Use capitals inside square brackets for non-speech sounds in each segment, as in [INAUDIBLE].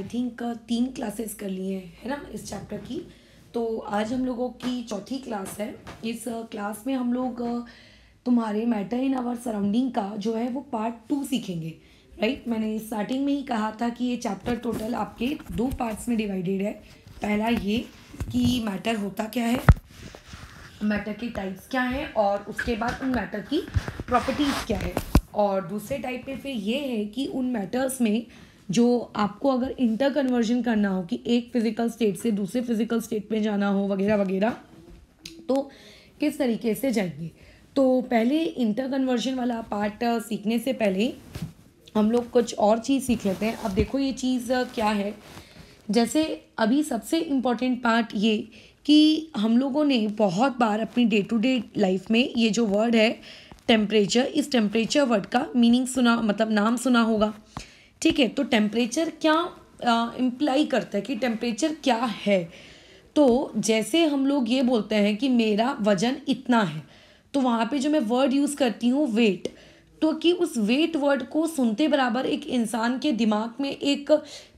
I think तीन classes कर लिए हैं है ना इस चैप्टर की तो आज हम लोगों की चौथी क्लास है इस क्लास में हम लोग तुम्हारे मैटर इन आवर सराउंडिंग का जो है वो पार्ट टू सीखेंगे राइट मैंने स्टार्टिंग में ही कहा था कि ये चैप्टर टोटल आपके दो पार्ट्स में डिवाइडेड है पहला ये कि मैटर होता क्या है मैटर के टाइप्स क्या हैं और उसके बाद उन मैटर की प्रॉपर्टीज़ क्या है और दूसरे टाइप में फिर ये है कि उन मैटर्स में जो आपको अगर इंटर कन्वर्जन करना हो कि एक फिजिकल स्टेट से दूसरे फिजिकल स्टेट में जाना हो वगैरह वगैरह तो किस तरीके से जाइए तो पहले इंटर कन्वर्जन वाला पार्ट सीखने से पहले हम लोग कुछ और चीज़ सीख लेते हैं अब देखो ये चीज़ क्या है जैसे अभी सबसे इम्पॉर्टेंट पार्ट ये कि हम लोगों ने बहुत बार अपनी डे टू डे लाइफ में ये जो वर्ड है टेम्परेचर इस टेम्परेचर वर्ड का मीनिंग सुना मतलब नाम सुना होगा ठीक है तो टेम्परेचर क्या इम्प्लाई करता है कि टेम्परेचर क्या है तो जैसे हम लोग ये बोलते हैं कि मेरा वजन इतना है तो वहाँ पे जो मैं वर्ड यूज़ करती हूँ वेट तो कि उस वेट वर्ड को सुनते बराबर एक इंसान के दिमाग में एक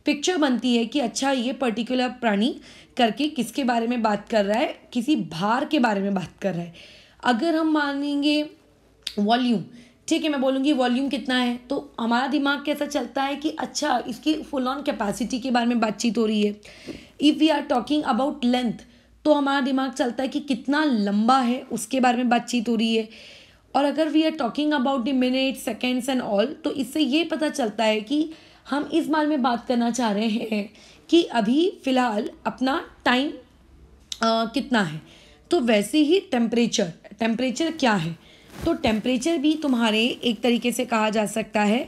पिक्चर बनती है कि अच्छा ये पर्टिकुलर प्राणी करके किसके बारे में बात कर रहा है किसी भार के बारे में बात कर रहा है अगर हम मानेंगे वॉल्यूम ठीक है मैं बोलूँगी वॉल्यूम कितना है तो हमारा दिमाग कैसा चलता है कि अच्छा इसकी फुल ऑन कैपेसिटी के बारे में बातचीत हो रही है if we are talking about length तो हमारा दिमाग चलता है कि कितना लंबा है उसके बारे में बातचीत हो रही है और अगर we are talking about the minute seconds and all तो इससे ये पता चलता है कि हम इस बारे में बात करना चाह रहे हैं कि अभी फ़िलहाल अपना टाइम कितना है तो वैसे ही टेम्परेचर टेम्परेचर क्या है तो टेम्परेचर भी तुम्हारे एक तरीके से कहा जा सकता है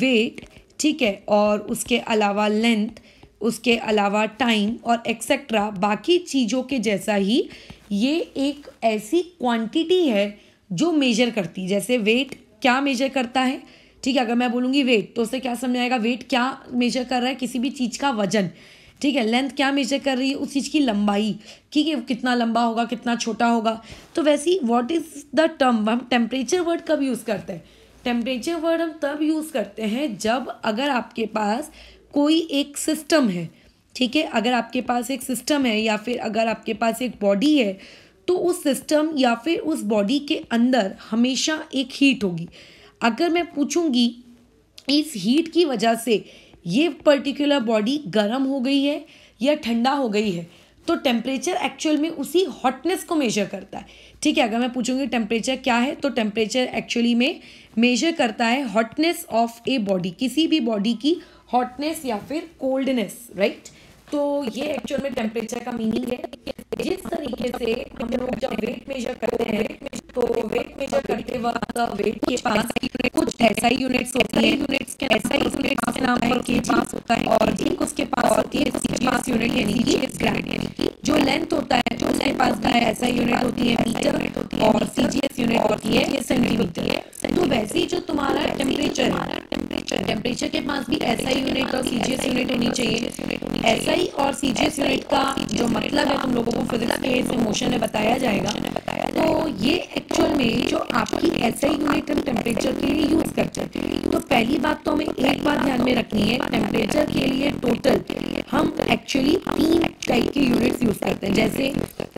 वेट ठीक है और उसके अलावा लेंथ उसके अलावा टाइम और एक्सेट्रा बाकी चीज़ों के जैसा ही ये एक ऐसी क्वांटिटी है जो मेजर करती जैसे वेट क्या मेजर करता है ठीक है अगर मैं बोलूँगी वेट तो उसे क्या समझ आएगा वेट क्या मेजर कर रहा है किसी भी चीज़ का वजन ठीक है लेंथ क्या मेजर कर रही है उस चीज़ की लंबाई ठीक है कितना लंबा होगा कितना छोटा होगा तो वैसे ही वॉट इज़ द टर्म हम टेम्परेचर वर्ड कब यूज़ करते हैं टेम्परेचर वर्ड हम तब यूज़ करते हैं जब अगर आपके पास कोई एक सिस्टम है ठीक है अगर आपके पास एक सिस्टम है या फिर अगर आपके पास एक बॉडी है तो उस सिस्टम या फिर उस बॉडी के अंदर हमेशा एक हीट होगी अगर मैं पूछूंगी इस हीट की वजह से ये पर्टिकुलर बॉडी गर्म हो गई है या ठंडा हो गई है तो टेम्परेचर एक्चुअल में उसी हॉटनेस को मेजर करता है ठीक है अगर मैं पूछूंगी टेम्परेचर क्या है तो टेम्परेचर एक्चुअली में मेजर करता है हॉटनेस ऑफ ए बॉडी किसी भी बॉडी की हॉटनेस या फिर कोल्डनेस राइट तो ये एक्चुअल में टेम्परेचर का मीनिंग है जिस तरीके से हम लोग जब वेट मेजर करते हैं तो वेट मेजर करते वक्त वेट के पास एस यूनिट्स होती है यूनिट्स के एस यूनिट्स के नाम पर के पास होता है और जी उसके पास होती है उसके पास यूनिट यानी कि ग्राड यानी कि जो लेंथ होता है जो उसके पास का एस यूनिट होती है मीटर और सी जी एस यूनिट होती है सेंटीमीटर तो वैसे ही जो तुम्हारा टेम्परेचर टेम्परेचर टेम्परेचर के पास भी एस यूनिट और सी जी एस यूनिट होनी चाहिए एस और सी जी एस यूनिट का जो मतलब है तुम लोगों को फिजिक्स के मोशन मतलब में बताया जाएगा तो ये एक्चुअल में जो आपकी ऐसे यूनिट हम टेम्परेचर के लिए यूज करते हैं तो पहली बात तो हमें एक बात ध्यान में रखनी है टेम्परेचर के लिए टोटल हम एक्चुअली तीन टाइप के यूनिट्स यूज करते हैं जैसे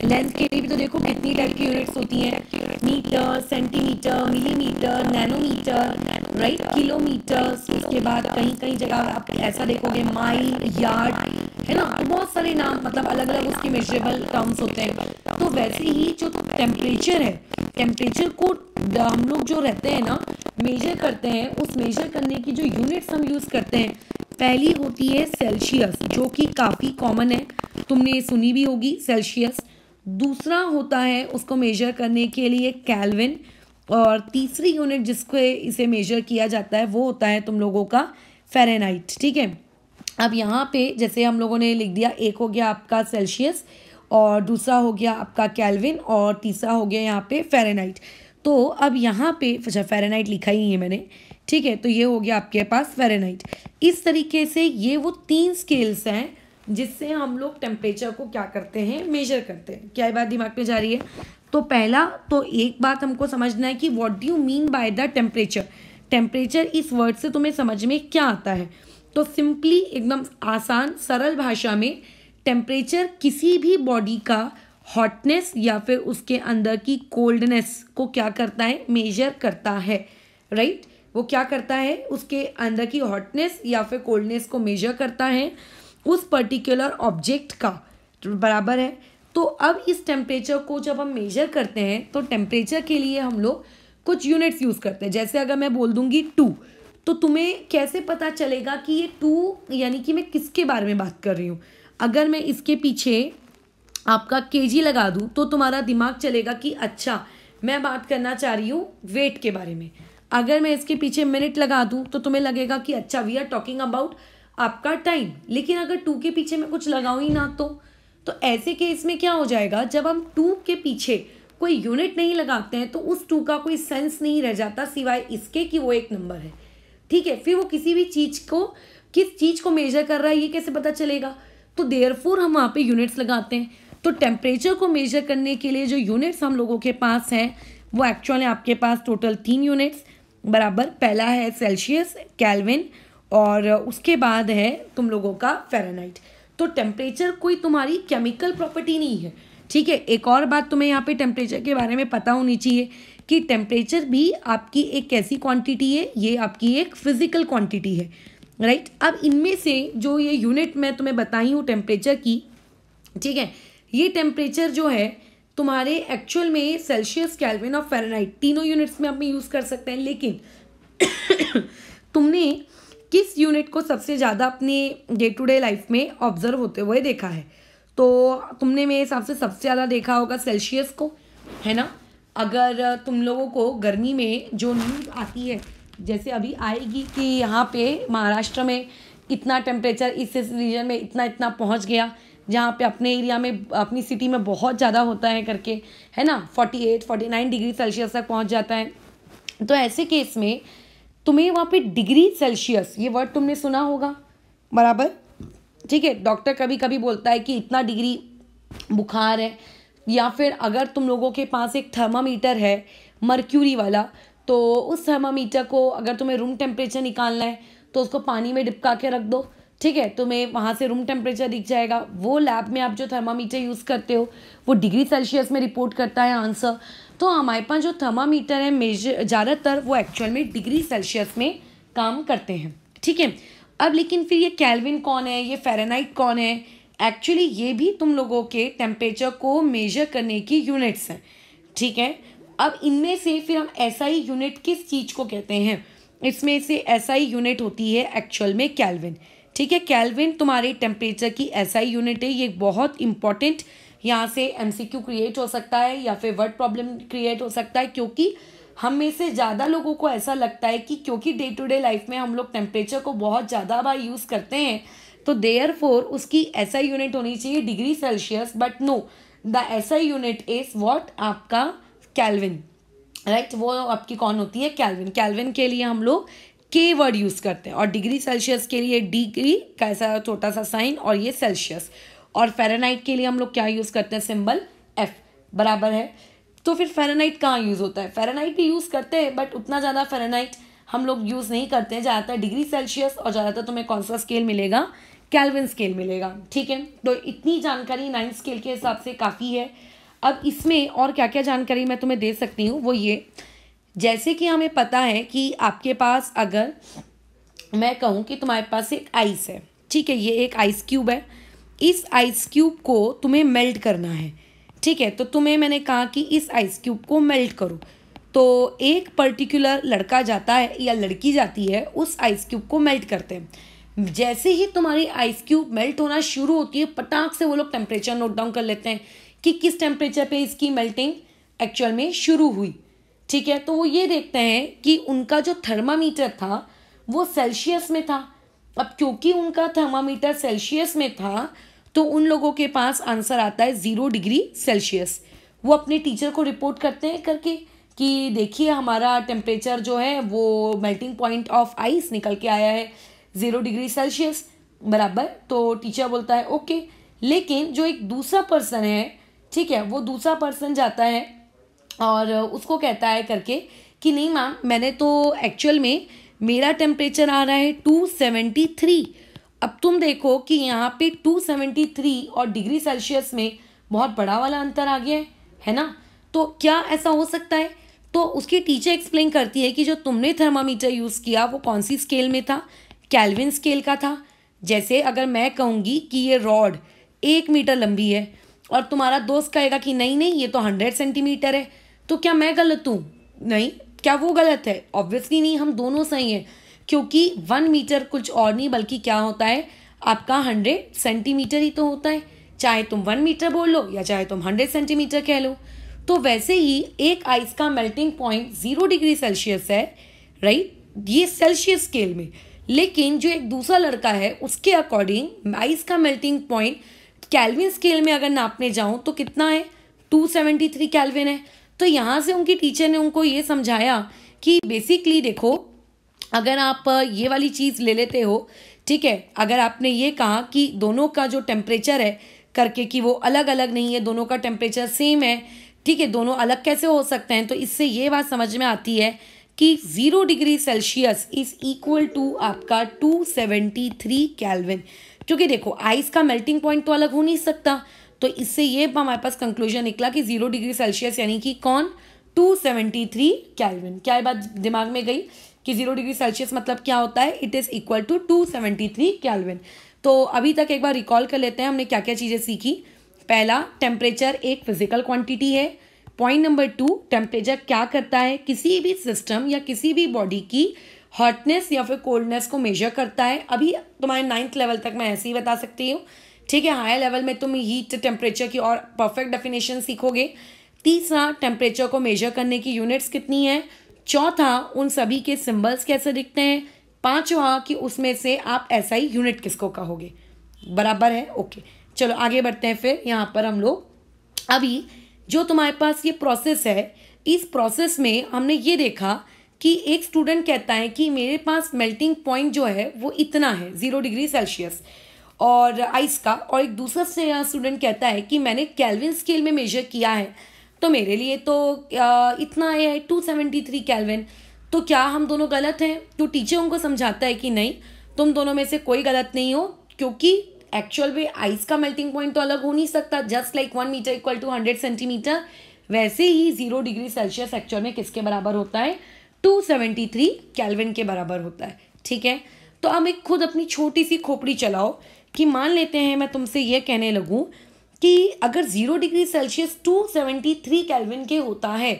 लेंस के लिए भी तो देखो कितनी टाइप की यूनिट्स होती हैं metre centimetre millimetre nanometre right kilometre उसके बाद कहीं कहीं जगह आप ऐसा देखोगे माइल यार्ड है ना तो बहुत सारे नाम मतलब अलग अलग उसके मेजरेबल टर्म्स होते हैं तो वैसे ही जो टेम्परेचर है टेम्परेचर को हम लोग जो रहते हैं ना मेजर करते हैं उस मेजर करने की जो यूनिट्स हम यूज़ करते हैं पहली होती है सेल्सियस जो कि काफ़ी कॉमन है तुमने सुनी भी होगी सेल्सियस दूसरा होता है उसको मेजर करने के लिए कैलविन और तीसरी यूनिट जिसको इसे मेजर किया जाता है वो होता है तुम लोगों का फेरेनाइट ठीक है अब यहाँ पे जैसे हम लोगों ने लिख दिया एक हो गया आपका सेल्सियस और दूसरा हो गया आपका कैलविन और तीसरा हो गया यहाँ पे फेरेनाइट तो अब यहाँ पे अच्छा फेरेनाइट लिखा ही है मैंने ठीक है तो ये हो गया आपके पास फेरेनाइट इस तरीके से ये वो तीन स्केल्स हैं जिससे हम लोग टेम्परेचर को क्या करते हैं मेजर करते हैं क्या बात दिमाग में जा रही है तो पहला तो एक बात हमको समझना है कि what do you mean by the temperature temperature इस वर्ड से तुम्हें समझ में क्या आता है तो सिंपली एकदम आसान सरल भाषा में टेम्परेचर किसी भी बॉडी का हॉटनेस या फिर उसके अंदर की कोल्डनेस को क्या करता है मेजर करता है राइट right? वो क्या करता है उसके अंदर की हॉटनेस या फिर कोल्डनेस को मेजर करता है उस पर्टिकुलर ऑब्जेक्ट का तो बराबर है तो अब इस टेम्परेचर को जब हम मेजर करते हैं तो टेम्परेचर के लिए हम लोग कुछ यूनिट्स यूज़ करते हैं जैसे अगर मैं बोल दूँगी टू तो तुम्हें कैसे पता चलेगा कि ये टू यानी कि मैं किसके बारे में बात कर रही हूँ अगर मैं इसके पीछे आपका के जी लगा दूँ तो तुम्हारा दिमाग चलेगा कि अच्छा मैं बात करना चाह रही हूँ वेट के बारे में अगर मैं इसके पीछे मिनट लगा दूँ तो तुम्हें लगेगा कि अच्छा वी आर टॉकिंग अबाउट आपका टाइम लेकिन अगर टू के पीछे मैं कुछ लगाऊँ ही ना तो तो ऐसे केस में क्या हो जाएगा जब हम टू के पीछे कोई यूनिट नहीं लगाते हैं तो उस टू का कोई सेंस नहीं रह जाता सिवाय इसके कि वो एक नंबर है ठीक है फिर वो किसी भी चीज़ को किस चीज़ को मेजर कर रहा है ये कैसे पता चलेगा तो देयरफोर हम वहाँ पे यूनिट्स लगाते हैं तो टेम्परेचर को मेजर करने के लिए जो यूनिट्स हम लोगों के पास हैं वो एक्चुअली आपके पास टोटल तीन यूनिट्स बराबर पहला है सेल्सियस कैलविन और उसके बाद है तुम लोगों का फेरानाइट तो टेम्परेचर कोई तुम्हारी केमिकल प्रॉपर्टी नहीं है ठीक है एक और बात तुम्हें यहाँ पे टेम्परेचर के बारे में पता होनी चाहिए कि टेम्परेचर भी आपकी एक कैसी क्वांटिटी है ये आपकी एक फिजिकल क्वांटिटी है राइट अब इनमें से जो ये यूनिट मैं तुम्हें बताई हूँ टेम्परेचर की ठीक है ये टेम्परेचर जो है तुम्हारे एक्चुअल में सेल्सियस कैलविन और फेरानाइट तीनों यूनिट्स में आप यूज़ कर सकते हैं लेकिन [COUGHS] तुमने किस यूनिट को सबसे ज़्यादा अपनी डे टू डे लाइफ में ऑब्जर्व होते हुए देखा है तो तुमने मेरे हिसाब से सबसे ज़्यादा देखा होगा सेल्शियस को है ना अगर तुम लोगों को गर्मी में जो न्यूज़ आती है जैसे अभी आएगी कि यहाँ पे महाराष्ट्र में इतना टेम्परेचर इस इस रीजन में इतना इतना पहुँच गया जहाँ पे अपने एरिया में अपनी सिटी में बहुत ज़्यादा होता है करके है ना forty eight forty nine degree Celsius तक पहुँच जाता है तो ऐसे केस में तुम्हें वहाँ पे डिग्री सेल्सियस ये वर्ड तुमने सुना होगा बराबर ठीक है डॉक्टर कभी कभी बोलता है कि इतना डिग्री बुखार है या फिर अगर तुम लोगों के पास एक थर्मामीटर है मर्क्यूरी वाला तो उस थर्मामीटर को अगर तुम्हें रूम टेम्परेचर निकालना है तो उसको पानी में डिपका के रख दो ठीक है तुम्हें वहाँ से रूम टेम्परेचर दिख जाएगा वो लैब में आप जो थर्मामीटर यूज़ करते हो वो डिग्री सेल्सियस में रिपोर्ट करता है आंसर तो हमारे पास जो थर्मामीटर है मेजर ज़्यादातर वो एक्चुअल में डिग्री सेल्सियस में काम करते हैं ठीक है अब लेकिन फिर ये कैलविन कौन है ये फेरेनाइट कौन है एक्चुअली ये भी तुम लोगों के टेम्परेचर को मेजर करने की यूनिट्स हैं ठीक है अब इनमें से फिर हम ऐसा ही यूनिट किस चीज़ को कहते हैं इसमें से ऐसा ही यूनिट होती है एक्चुअल में कैलविन ठीक है कैलविन तुम्हारे टेम्परेचर की ऐसा ही यूनिट है ये बहुत इंपॉर्टेंट यहाँ से एमसीक्यू क्रिएट हो सकता है या फिर वर्ड प्रॉब्लम क्रिएट हो सकता है क्योंकि हम में से ज़्यादा लोगों को ऐसा लगता है कि क्योंकि डे टू डे लाइफ में हम लोग टेम्परेचर को बहुत ज़्यादा बार यूज़ करते हैं तो देयर फोर उसकी ऐसा यूनिट होनी चाहिए degree Celsius but no the ऐसा यूनिट इज़ वॉट आपका कैलविन राइट right? वो आपकी कौन होती है कैलविन कैलविन के लिए हम लोग के वर्ड यूज़ करते हैं और डिग्री सेल्सियस के लिए डिग्री का ऐसा छोटा सा साइन और ये सेल्सियस और फेरानाइट के लिए हम लोग क्या यूज़ करते हैं सिंबल एफ बराबर है तो फिर फेरानाइट कहाँ यूज़ होता है फेरानाइट भी यूज़ करते हैं बट उतना ज़्यादा फेरानाइट हम लोग यूज़ नहीं करते हैं ज़्यादातर डिग्री सेल्सियस और ज़्यादातर तुम्हें कौन सा स्केल मिलेगा कैलविन स्केल मिलेगा ठीक है तो इतनी जानकारी नाइन्थ स्केल के हिसाब से काफ़ी है अब इसमें और क्या क्या जानकारी मैं तुम्हें दे सकती हूँ वो ये जैसे कि हमें पता है कि आपके पास अगर मैं कहूँ कि तुम्हारे पास एक आइस है ठीक है ये एक आइस क्यूब है इस आइस क्यूब को तुम्हें मेल्ट करना है ठीक है तो तुम्हें मैंने कहा कि इस आइस क्यूब को मेल्ट करो तो एक पर्टिकुलर लड़का जाता है या लड़की जाती है उस आइस क्यूब को मेल्ट करते हैं जैसे ही तुम्हारी आइस क्यूब मेल्ट होना शुरू होती है पटाख से वो लोग टेम्परेचर नोट डाउन कर लेते हैं कि किस टेम्परेचर पे इसकी मेल्टिंग एक्चुअल में शुरू हुई ठीक है तो वो ये देखते हैं कि उनका जो थर्मामीटर था वो सेल्सियस में था अब क्योंकि उनका थर्मामीटर सेल्सियस में था तो उन लोगों के पास आंसर आता है ज़ीरो डिग्री सेल्सियस वो अपने टीचर को रिपोर्ट करते हैं करके कि देखिए हमारा टेम्परेचर जो है वो मेल्टिंग पॉइंट ऑफ आइस निकल के आया है ज़ीरो डिग्री सेल्सियस बराबर तो टीचर बोलता है ओके लेकिन जो एक दूसरा पर्सन है ठीक है वो दूसरा पर्सन जाता है और उसको कहता है करके कि नहीं मैम मैंने तो एक्चुअल में मेरा टेम्परेचर आ रहा है टू सेवेंटी थ्री अब तुम देखो कि यहाँ पे थ्री और डिग्री सेल्सियस में बहुत बड़ा वाला अंतर आ गया है है ना तो क्या ऐसा हो सकता है तो उसकी टीचर एक्सप्लेन करती है कि जो तुमने थर्मामीटर यूज़ किया वो कौन सी स्केल में था कैलविन स्केल का था जैसे अगर मैं कहूँगी कि ये रॉड एक मीटर लंबी है और तुम्हारा दोस्त कहेगा कि नहीं नहीं ये तो हंड्रेड सेंटीमीटर है तो क्या मैं गलत हूँ नहीं क्या वो गलत है ऑब्वियसली नहीं हम दोनों सही हैं क्योंकि वन मीटर कुछ और नहीं बल्कि क्या होता है आपका हंड्रेड सेंटीमीटर ही तो होता है चाहे तुम वन मीटर बोल लो या चाहे तुम हंड्रेड सेंटीमीटर कह लो तो वैसे ही एक आइस का melting point zero degree Celsius है राइट ये सेल्सियस स्केल में लेकिन जो एक दूसरा लड़का है उसके अकॉर्डिंग आइस का मेल्टिंग पॉइंट कैलविन स्केल में अगर नापने जाऊँ तो कितना है टू थ्री कैलविन है तो यहाँ से उनकी टीचर ने उनको ये समझाया कि बेसिकली देखो अगर आप ये वाली चीज़ ले लेते हो ठीक है अगर आपने ये कहा कि दोनों का जो टेम्परेचर है करके कि वो अलग अलग नहीं है दोनों का टेम्परेचर सेम है ठीक है दोनों अलग कैसे हो सकते हैं तो इससे ये बात समझ में आती है कि zero degree Celsius is equal to आपका टू सेवेंटी थ्री कैलविन क्योंकि देखो आइस का मेल्टिंग पॉइंट तो अलग हो नहीं सकता तो इससे ये हमारे पास कंक्लूजन निकला कि जीरो डिग्री सेल्सियस यानी कि कौन 273 कैलविन क्या बात दिमाग में गई कि जीरो डिग्री सेल्सियस मतलब क्या होता है it is equal to two seventy three kelvin तो अभी तक एक बार रिकॉल कर लेते हैं हमने क्या क्या चीज़ें सीखी पहला टेम्परेचर एक फिजिकल क्वांटिटी है पॉइंट नंबर टू टेम्परेचर क्या करता है किसी भी सिस्टम या किसी भी बॉडी की हॉटनेस या फिर कोल्डनेस को मेजर करता है अभी तुम्हारे नाइन्थ लेवल तक मैं ऐसे ही बता सकती हूँ ठीक है हाई लेवल में तुम हीट टेम्परेचर की और परफेक्ट डेफिनेशन सीखोगे तीसरा टेम्परेचर को मेजर करने की यूनिट्स कितनी हैं चौथा उन सभी के सिंबल्स कैसे दिखते हैं पांचवा कि उसमें से आप ऐसा ही यूनिट किसको कहोगे बराबर है ओके चलो आगे बढ़ते हैं फिर यहाँ पर हम लोग अभी जो तुम्हारे पास ये प्रोसेस है इस प्रोसेस में हमने ये देखा कि एक स्टूडेंट कहता है कि मेरे पास मेल्टिंग पॉइंट जो है वो इतना है ज़ीरो डिग्री सेल्सियस और आइस का और एक दूसरा स्टूडेंट कहता है कि मैंने कैलविन स्केल में मेजर किया है तो मेरे लिए तो इतना है टू सेवेंटी थ्री कैलविन तो क्या हम दोनों गलत हैं तो टीचर उनको समझाता है कि नहीं तुम दोनों में से कोई गलत नहीं हो क्योंकि एक्चुअल में आइस का मेल्टिंग पॉइंट तो अलग हो नहीं सकता just like one metre equal to hundred centimetre वैसे ही जीरो डिग्री सेल्सियस एक्चुअल में किसके बराबर होता है टू सेवेंटी थ्री कैलविन के बराबर होता है ठीक है तो अब एक खुद अपनी छोटी सी खोपड़ी चलाओ कि मान लेते हैं मैं तुमसे ये कहने लगूँ कि अगर zero degree Celsius two seventy three kelvin के होता है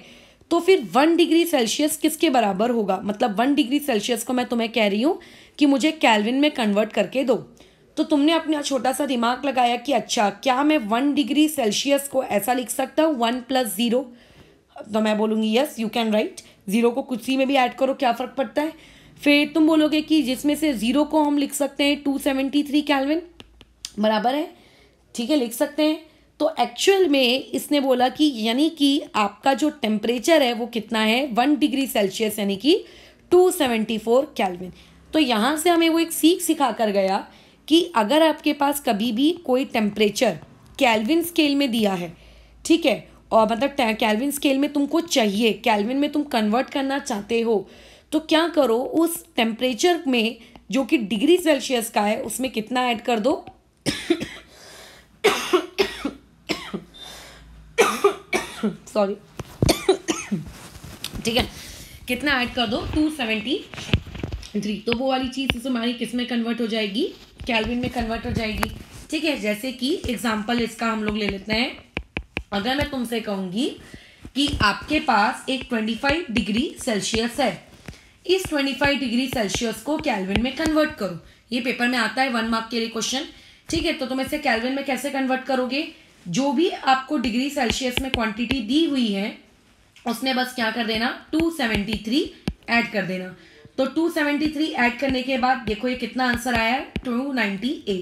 तो फिर वन डिग्री सेल्सियस किसके बराबर होगा मतलब वन डिग्री सेल्सियस को मैं तुम्हें कह रही हूँ कि मुझे कैलविन में कन्वर्ट करके दो तो तुमने अपना छोटा सा दिमाग लगाया कि अच्छा क्या मैं वन डिग्री सेल्सियस को ऐसा लिख सकता हूँ वन प्लस ज़ीरो तो मैं बोलूँगी yes you can write zero को कुछ सी में भी ऐड करो क्या फ़र्क पड़ता है फिर तुम बोलोगे कि जिसमें से ज़ीरो को हम लिख सकते हैं टू सेवेंटी थ्री कैलविन बराबर है ठीक है लिख सकते हैं तो एक्चुअल में इसने बोला कि यानी कि आपका जो टेम्परेचर है वो कितना है वन डिग्री सेल्सियस यानी कि टू सेवेंटी फोर कैलविन तो यहाँ से हमें वो एक सीख सिखा कर गया कि अगर आपके पास कभी भी कोई टेम्परेचर कैलविन स्केल में दिया है ठीक है और मतलब कैलविन स्केल में तुमको चाहिए कैलविन में तुम कन्वर्ट करना चाहते हो तो क्या करो उस टेम्परेचर में जो कि डिग्री सेल्सियस का है उसमें कितना ऐड कर दो सॉरी ठीक है कितना ऐड कर दो टू सेवेंटी थ्री तो वो वाली चीज़ हमारी किस में कन्वर्ट हो जाएगी कैलविन में कन्वर्ट हो जाएगी ठीक है जैसे कि एग्जाम्पल इसका हम लोग ले लेते हैं अगर मैं तुमसे कहूँगी कि आपके पास एक ट्वेंटी फाइव डिग्री सेल्सियस है इस 25 डिग्री सेल्सियस को कैलविन में कन्वर्ट करो ये पेपर में आता है वन मार्क के लिए क्वेश्चन ठीक है तो तुम इसे कैलविन में कैसे कन्वर्ट करोगे जो भी आपको डिग्री सेल्सियस में क्वांटिटी दी हुई है उसमें बस क्या कर देना 273 ऐड कर देना तो 273 ऐड करने के बाद देखो ये कितना आंसर आया है 298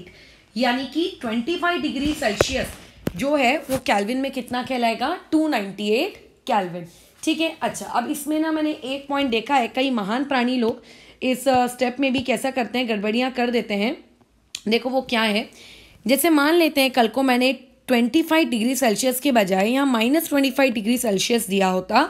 यानी कि ट्वेंटी डिग्री सेल्सियस जो है वो कैलविन में कितना कहलाएगा टू 298 कैलविन ठीक है अच्छा अब इसमें ना मैंने एक पॉइंट देखा है कई महान प्राणी लोग इस स्टेप में भी कैसा करते हैं गड़बड़ियाँ कर देते हैं देखो वो क्या है जैसे मान लेते हैं कल को मैंने ट्वेंटी फाइव डिग्री सेल्सियस के बजाय यहाँ minus twenty five degree Celsius दिया होता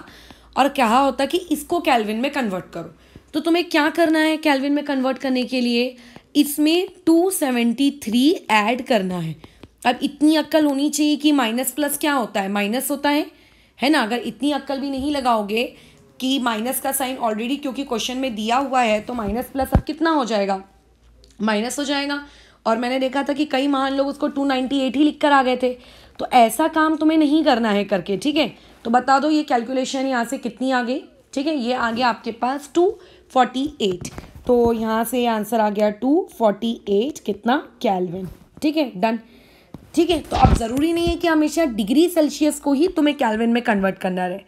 और कहा होता कि इसको कैलविन में कन्वर्ट करो तो तुम्हें क्या करना है कैलविन में कन्वर्ट करने के लिए इसमें टू सेवेंटी थ्री ऐड करना है अब इतनी अक्ल होनी चाहिए कि माइनस प्लस क्या होता है माइनस होता है है ना अगर इतनी अक्ल भी नहीं लगाओगे कि माइनस का साइन ऑलरेडी क्योंकि क्वेश्चन में दिया हुआ है तो माइनस प्लस अब कितना हो जाएगा माइनस हो जाएगा और मैंने देखा था कि कई महान लोग उसको टू नाइन्टी एट ही लिख कर आ गए थे तो ऐसा काम तुम्हें नहीं करना है करके ठीक है तो बता दो ये कैलकुलेशन यहाँ से कितनी आ गई ठीक है ये आ गया आपके पास टू फोर्टी एट तो यहाँ से आंसर आ गया टू फोर्टी एट कितना कैलविन ठीक है डन ठीक है तो अब ज़रूरी नहीं है कि हमेशा डिग्री सेल्सियस को ही तुम्हें कैलविन में कन्वर्ट करना रहे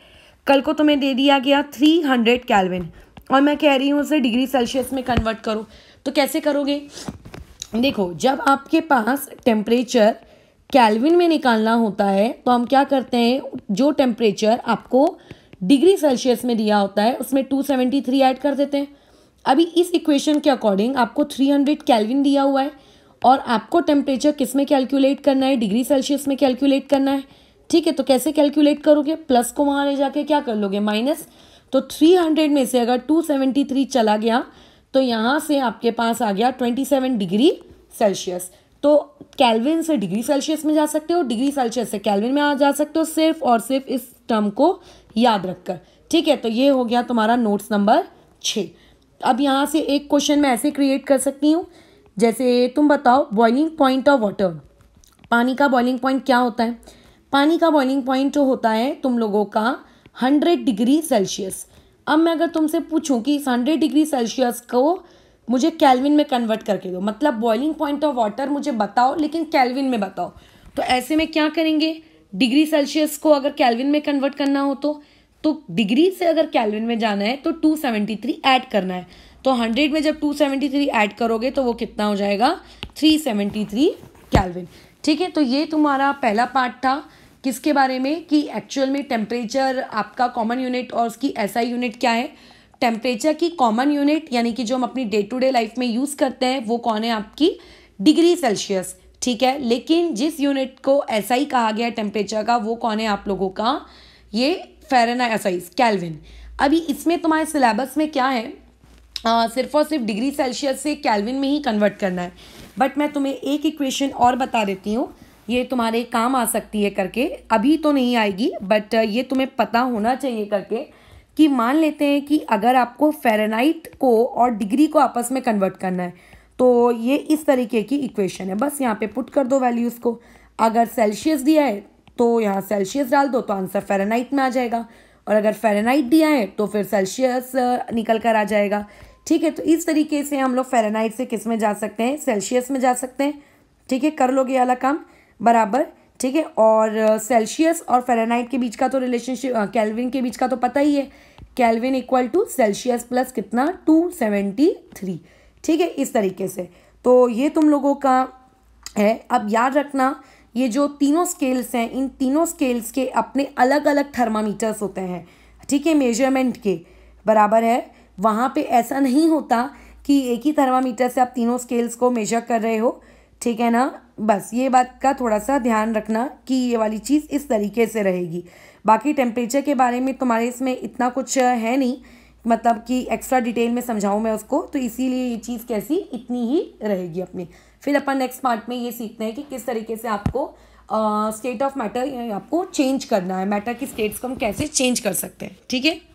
कल को तुम्हें दे दिया गया थ्री हंड्रेड कैलविन और मैं कह रही हूँ उसे डिग्री सेल्सियस में कन्वर्ट करो तो कैसे करोगे देखो जब आपके पास टेम्परेचर कैलविन में निकालना होता है तो हम क्या करते हैं जो टेम्परेचर आपको डिग्री सेल्सियस में दिया होता है उसमें टू सेवेंटी थ्री ऐड कर देते हैं अभी इस इक्वेशन के अकॉर्डिंग आपको थ्री हंड्रेड कैलविन दिया हुआ है और आपको टेम्परेचर किस में कैलकुलेट करना है डिग्री सेल्सियस में कैलकुलेट करना है ठीक है तो कैसे कैलकुलेट करोगे प्लस को वहाँ ले जाके क्या कर लोगे माइनस तो थ्री हंड्रेड में से अगर टू सेवेंटी थ्री चला गया तो यहाँ से आपके पास आ गया ट्वेंटी सेवन डिग्री सेल्सियस तो कैलविन से डिग्री सेल्सियस में जा सकते हो डिग्री सेल्सियस से कैलविन में आ जा सकते हो सिर्फ और सिर्फ इस टर्म को याद रखकर ठीक है तो ये हो गया तुम्हारा नोट्स नंबर छः अब यहाँ से एक क्वेश्चन मैं ऐसे क्रिएट कर सकती हूँ जैसे तुम बताओ बॉइलिंग पॉइंट ऑफ वाटर पानी का बॉइलिंग पॉइंट क्या होता है पानी का बॉइलिंग पॉइंट जो होता है तुम लोगों का हंड्रेड डिग्री सेल्सियस अब मैं अगर तुमसे पूछूं कि इस हंड्रेड डिग्री सेल्सियस को मुझे कैलविन में कन्वर्ट करके दो मतलब बॉइलिंग पॉइंट ऑफ वाटर मुझे बताओ लेकिन कैलविन में बताओ तो ऐसे में क्या करेंगे डिग्री सेल्सियस को अगर कैलविन में कन्वर्ट करना हो तो तो डिग्री से अगर कैलविन में जाना है तो 273 ऐड करना है तो हंड्रेड में जब टू सेवेंटी थ्री ऐड करोगे तो वो कितना हो जाएगा थ्री सेवेंटी थ्री कैलविन ठीक है तो ये तुम्हारा पहला पार्ट था किसके बारे में कि एक्चुअल में टेम्परेचर आपका कॉमन यूनिट और उसकी एसआई यूनिट क्या है टेम्परेचर की कॉमन यूनिट यानी कि जो हम अपनी डे टू डे लाइफ में यूज़ करते हैं वो कौन है आपकी डिग्री सेल्सियस ठीक है लेकिन जिस यूनिट को एसआई कहा गया टेम्परेचर का वो कौन है आप लोगों का ये फेरना एसआई कैलविन अभी इसमें तुम्हारे सिलेबस में क्या है आ, सिर्फ और सिर्फ डिग्री सेल्सियस से कैलविन में ही कन्वर्ट करना है बट मैं तुम्हें एक इक्वेशन और बता देती हूँ ये तुम्हारे काम आ सकती है करके अभी तो नहीं आएगी बट ये तुम्हें पता होना चाहिए करके कि मान लेते हैं कि अगर आपको फेरेनाइट को और डिग्री को आपस में कन्वर्ट करना है तो ये इस तरीके की इक्वेशन है बस यहाँ पे पुट कर दो वैल्यूज़ को अगर सेल्सियस दिया है तो यहाँ सेल्सियस डाल दो तो आंसर फेरेनाइट में आ जाएगा और अगर फेरेनाइट दिया है तो फिर सेल्सियस निकल कर आ जाएगा ठीक है तो इस तरीके से हम लोग फेरेनाइट से किस में जा सकते हैं सेल्सियस में जा सकते हैं ठीक है कर लोगे वाला काम बराबर ठीक है और सेल्सियस और फेरेनाइट के बीच का तो रिलेशनशिप कैलविन के बीच का तो पता ही है kelvin equal to Celsius plus कितना टू सेवेंटी थ्री ठीक है इस तरीके से तो ये तुम लोगों का है अब याद रखना ये जो तीनों स्केल्स हैं इन तीनों स्केल्स के अपने अलग अलग थर्मामीटर्स होते हैं ठीक है मेजरमेंट के बराबर है वहाँ पे ऐसा नहीं होता कि एक ही थर्मामीटर से आप तीनों स्केल्स को मेजर कर रहे हो ठीक है ना बस ये बात का थोड़ा सा ध्यान रखना कि ये वाली चीज़ इस तरीके से रहेगी बाकी टेम्परेचर के बारे में तुम्हारे इसमें इतना कुछ है नहीं मतलब कि एक्स्ट्रा डिटेल में समझाऊँ मैं उसको तो इसीलिए ये चीज़ कैसी इतनी ही रहेगी अपनी फिर अपन नेक्स्ट पार्ट में ये सीखते हैं कि किस तरीके से आपको स्टेट ऑफ मैटर आपको चेंज करना है मैटर की स्टेट्स को हम कैसे चेंज कर सकते हैं ठीक है